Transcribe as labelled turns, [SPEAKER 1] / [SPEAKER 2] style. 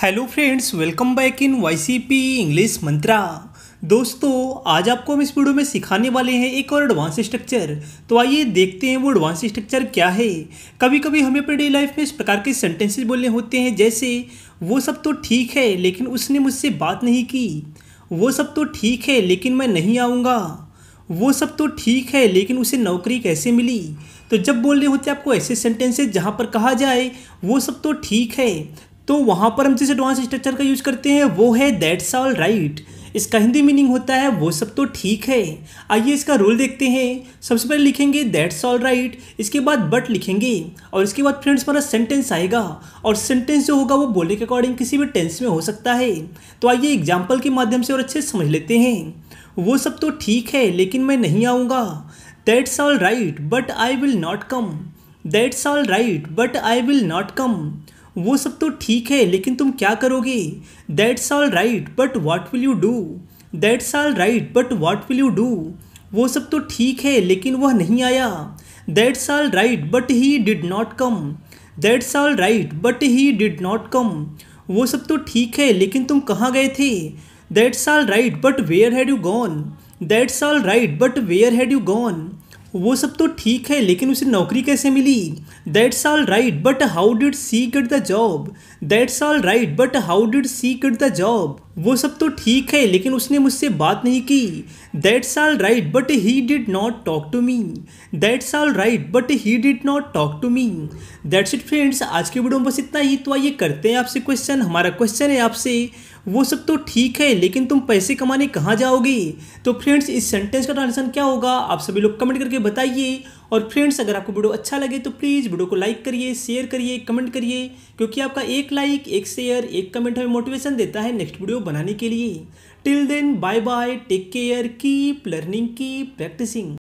[SPEAKER 1] hello friends welcome back in YCP English Mantra दोस्तों आज आपको हम इस वीडियो में सिखाने वाले हैं एक और एडवांस स्ट्रक्चर तो आइए देखते हैं वो एडवांस स्ट्रक्चर क्या है कभी कभी हमें अपने डे लाइफ में इस प्रकार के सेंटेंसेस बोलने होते हैं जैसे वो सब तो ठीक है लेकिन उसने मुझसे बात नहीं की वो सब तो ठीक है लेकिन मैं नहीं आऊँगा वो सब तो ठीक है लेकिन उसे नौकरी कैसे मिली तो जब बोल रहे होते आपको ऐसे सेंटेंसेज जहाँ पर कहा जाए वो सब तो ठीक है तो वहाँ पर हम जिस एडवांस स्ट्रक्चर का यूज करते हैं वो है दैट्स ऑल राइट इसका हिंदी मीनिंग होता है वो सब तो ठीक है आइए इसका रूल देखते हैं सबसे पहले लिखेंगे दैट्स ऑल राइट इसके बाद बट लिखेंगे और इसके बाद फ्रेंड्स हमारा सेंटेंस आएगा और सेंटेंस जो होगा वो बोलने के अकॉर्डिंग किसी भी टेंस में हो सकता है तो आइए एग्जाम्पल के माध्यम से और अच्छे समझ लेते हैं वो सब तो ठीक है लेकिन मैं नहीं आऊँगा that's all right but I will not come that's all right but I will not come वो सब तो ठीक है लेकिन तुम क्या करोगे that's all right but what will you do that's all right but what will you do वो सब तो ठीक है लेकिन वह नहीं आया that's all right but he did not come that's all right but he did not come वो सब तो ठीक है लेकिन तुम कहाँ गए थे that's all right but where had you gone that's all right but where had you gone वो सब तो ठीक है लेकिन उसे नौकरी कैसे मिली that's all right but how did she get the job that's all right but how did she get the job वो सब तो ठीक है लेकिन उसने मुझसे बात नहीं की that's all right but he did not talk to me that's all right but he did not talk to me that's it friends आज के वीडियो में बस इतना ही तो आइए करते हैं आपसे क्वेश्चन हमारा क्वेश्चन है आपसे वो सब तो ठीक है लेकिन तुम पैसे कमाने कहाँ जाओगे तो फ्रेंड्स इस सेंटेंस का ट्रांसलेशन क्या होगा आप सभी लोग कमेंट करके बताइए और फ्रेंड्स अगर आपको वीडियो अच्छा लगे तो प्लीज़ वीडियो को लाइक करिए शेयर करिए कमेंट करिए क्योंकि आपका एक लाइक एक शेयर एक कमेंट हमें मोटिवेशन देता है नेक्स्ट वीडियो बनाने के लिए till then bye bye take care keep learning keep practising